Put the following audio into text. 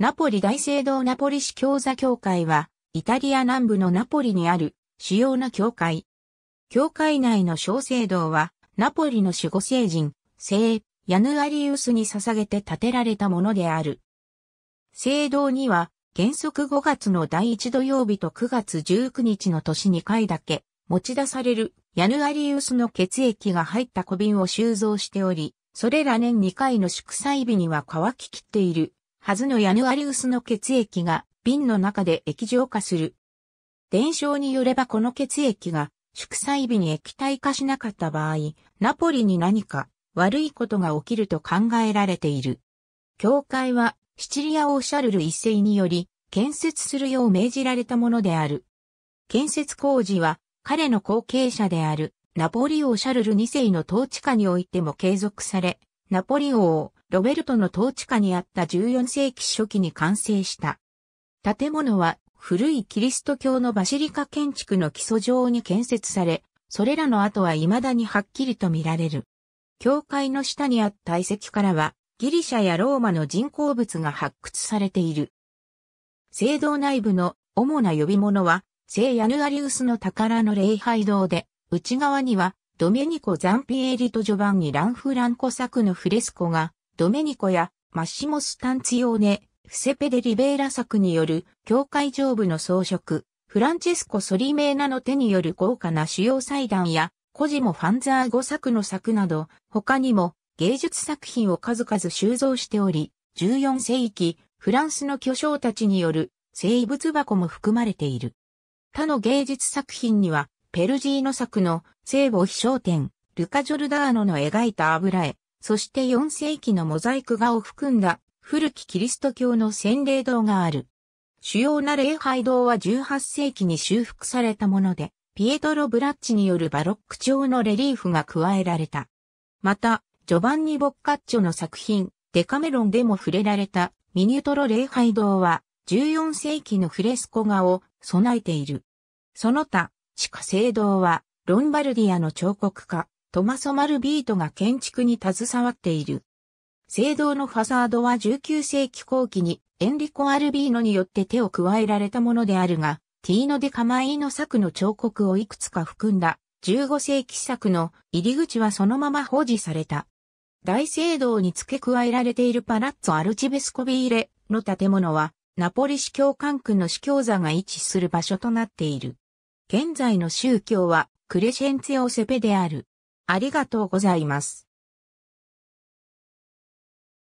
ナポリ大聖堂ナポリ市教座協会は、イタリア南部のナポリにある主要な教会。教会内の小聖堂は、ナポリの守護聖人、聖、ヤヌアリウスに捧げて建てられたものである。聖堂には、原則5月の第1土曜日と9月19日の年2回だけ、持ち出されるヤヌアリウスの血液が入った小瓶を収蔵しており、それら年2回の祝祭日には乾ききっているはずのヤヌアリウスの血液が瓶の中で液状化する。伝承によればこの血液が祝祭日に液体化しなかった場合、ナポリに何か悪いことが起きると考えられている。教会はシチリアオーシャルル一世により建設するよう命じられたものである。建設工事は彼の後継者であるナポリオーシャルル二世の統治下においても継続され、ナポリ王ロベルトの統治下にあった14世紀初期に完成した。建物は古いキリスト教のバシリカ建築の基礎上に建設され、それらの跡は未だにはっきりと見られる。教会の下にあった遺跡からは、ギリシャやローマの人工物が発掘されている。聖堂内部の主な呼び物は、聖ヤヌアリウスの宝の礼拝堂で、内側には、ドメニコ・ザンピエリとジョバンニ・ランフランコ作のフレスコがドメニコやマッシモ・スタンツィオーネ、フセペデ・リベーラ作による教会上部の装飾、フランチェスコ・ソリメーナの手による豪華な主要祭壇や、コジモ・ファンザー5作の作など、他にも芸術作品を数々収蔵しており、14世紀、フランスの巨匠たちによる生物箱も含まれている。他の芸術作品には、ペルジーノ作の聖母飛翔店、ルカ・ジョルダーノの描いた油絵、そして4世紀のモザイク画を含んだ古きキリスト教の洗礼堂がある。主要な礼拝堂は18世紀に修復されたもので、ピエトロ・ブラッチによるバロック調のレリーフが加えられた。また、ジョバンニ・ボッカッチョの作品、デカメロンでも触れられたミニュトロ礼拝堂は14世紀のフレスコ画を備えている。その他、地下聖堂はロンバルディアの彫刻家、トマソ・マルビートが建築に携わっている。聖堂のファサードは19世紀後期にエンリコ・アルビーノによって手を加えられたものであるが、ティーノ・デ・カマイーノ作の彫刻をいくつか含んだ15世紀作の入り口はそのまま保持された。大聖堂に付け加えられているパラッツォ・アルチベスコビーレの建物は、ナポリ市教官区の司教座が位置する場所となっている。現在の宗教はクレシェンツェオセペである。ありがとうございます。